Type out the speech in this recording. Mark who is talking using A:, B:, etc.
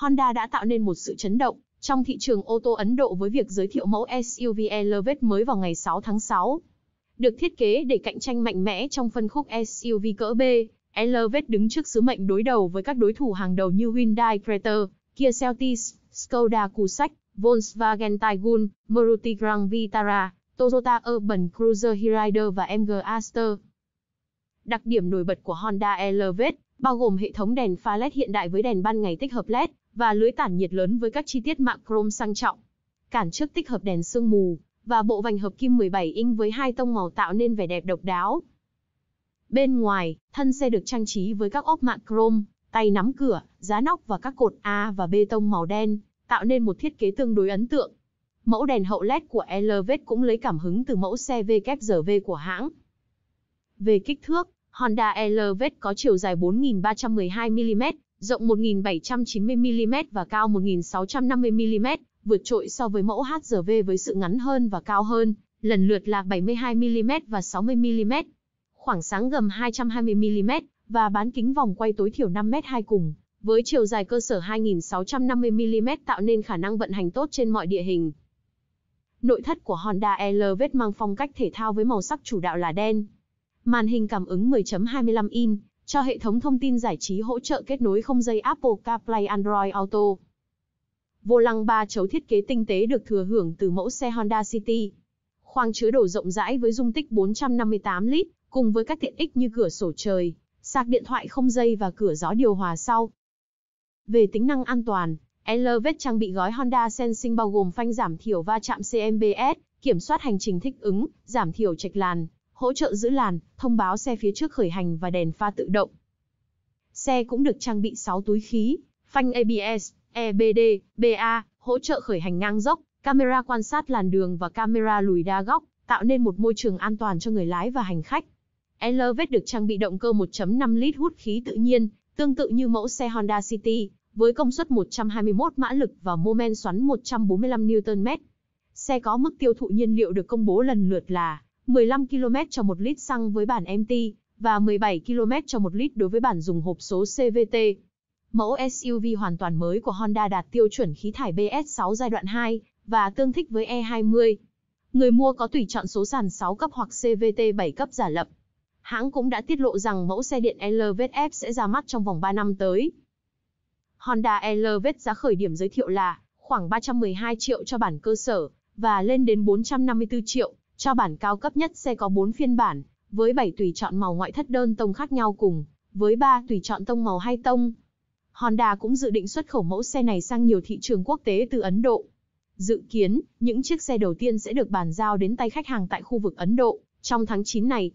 A: Honda đã tạo nên một sự chấn động trong thị trường ô tô Ấn Độ với việc giới thiệu mẫu SUV Elevate mới vào ngày 6 tháng 6. Được thiết kế để cạnh tranh mạnh mẽ trong phân khúc SUV cỡ B, Elevate đứng trước sứ mệnh đối đầu với các đối thủ hàng đầu như Hyundai Creta, Kia Celtis, Skoda Kusak, Volkswagen Taigun, Maruti Grand Vitara, Toyota Urban Cruiser Hyrider và MG Aster. Đặc điểm nổi bật của Honda Elevate bao gồm hệ thống đèn pha LED hiện đại với đèn ban ngày tích hợp LED và lưới tản nhiệt lớn với các chi tiết mạ chrome sang trọng. Cản trước tích hợp đèn sương mù và bộ vành hợp kim 17 inch với hai tông màu tạo nên vẻ đẹp độc đáo. Bên ngoài, thân xe được trang trí với các ốp mạ chrome, tay nắm cửa, giá nóc và các cột A và bê tông màu đen, tạo nên một thiết kế tương đối ấn tượng. Mẫu đèn hậu LED của Elevate cũng lấy cảm hứng từ mẫu xe WZV của hãng. Về kích thước, Honda Elevate có chiều dài 4.312mm, rộng 1.790mm và cao 1.650mm, vượt trội so với mẫu HRV với sự ngắn hơn và cao hơn, lần lượt là 72mm và 60mm, khoảng sáng gầm 220mm và bán kính vòng quay tối thiểu 5m2 cùng, với chiều dài cơ sở 2.650 mm tạo nên khả năng vận hành tốt trên mọi địa hình. Nội thất của Honda Elevate mang phong cách thể thao với màu sắc chủ đạo là đen, Màn hình cảm ứng 10.25 in, cho hệ thống thông tin giải trí hỗ trợ kết nối không dây Apple CarPlay Android Auto. Vô lăng ba chấu thiết kế tinh tế được thừa hưởng từ mẫu xe Honda City. Khoang chứa đồ rộng rãi với dung tích 458 lít, cùng với các tiện ích như cửa sổ trời, sạc điện thoại không dây và cửa gió điều hòa sau. Về tính năng an toàn, Elevate trang bị gói Honda Sensing bao gồm phanh giảm thiểu va chạm CMBS, kiểm soát hành trình thích ứng, giảm thiểu trạch làn, hỗ trợ giữ làn, thông báo xe phía trước khởi hành và đèn pha tự động. Xe cũng được trang bị 6 túi khí, phanh ABS, EBD, BA, hỗ trợ khởi hành ngang dốc, camera quan sát làn đường và camera lùi đa góc, tạo nên một môi trường an toàn cho người lái và hành khách. Elevate được trang bị động cơ 1.5 lít hút khí tự nhiên, tương tự như mẫu xe Honda City, với công suất 121 mã lực và mô men xoắn 145 Nm. Xe có mức tiêu thụ nhiên liệu được công bố lần lượt là 15 km cho 1 lít xăng với bản MT và 17 km cho 1 lít đối với bản dùng hộp số CVT. Mẫu SUV hoàn toàn mới của Honda đạt tiêu chuẩn khí thải BS6 giai đoạn 2 và tương thích với E20. Người mua có tùy chọn số sàn 6 cấp hoặc CVT 7 cấp giả lập. Hãng cũng đã tiết lộ rằng mẫu xe điện LVF sẽ ra mắt trong vòng 3 năm tới. Honda LVF giá khởi điểm giới thiệu là khoảng 312 triệu cho bản cơ sở và lên đến 454 triệu cho bản cao cấp nhất sẽ có 4 phiên bản, với 7 tùy chọn màu ngoại thất đơn tông khác nhau cùng, với 3 tùy chọn tông màu hai tông. Honda cũng dự định xuất khẩu mẫu xe này sang nhiều thị trường quốc tế từ Ấn Độ. Dự kiến, những chiếc xe đầu tiên sẽ được bàn giao đến tay khách hàng tại khu vực Ấn Độ trong tháng 9 này.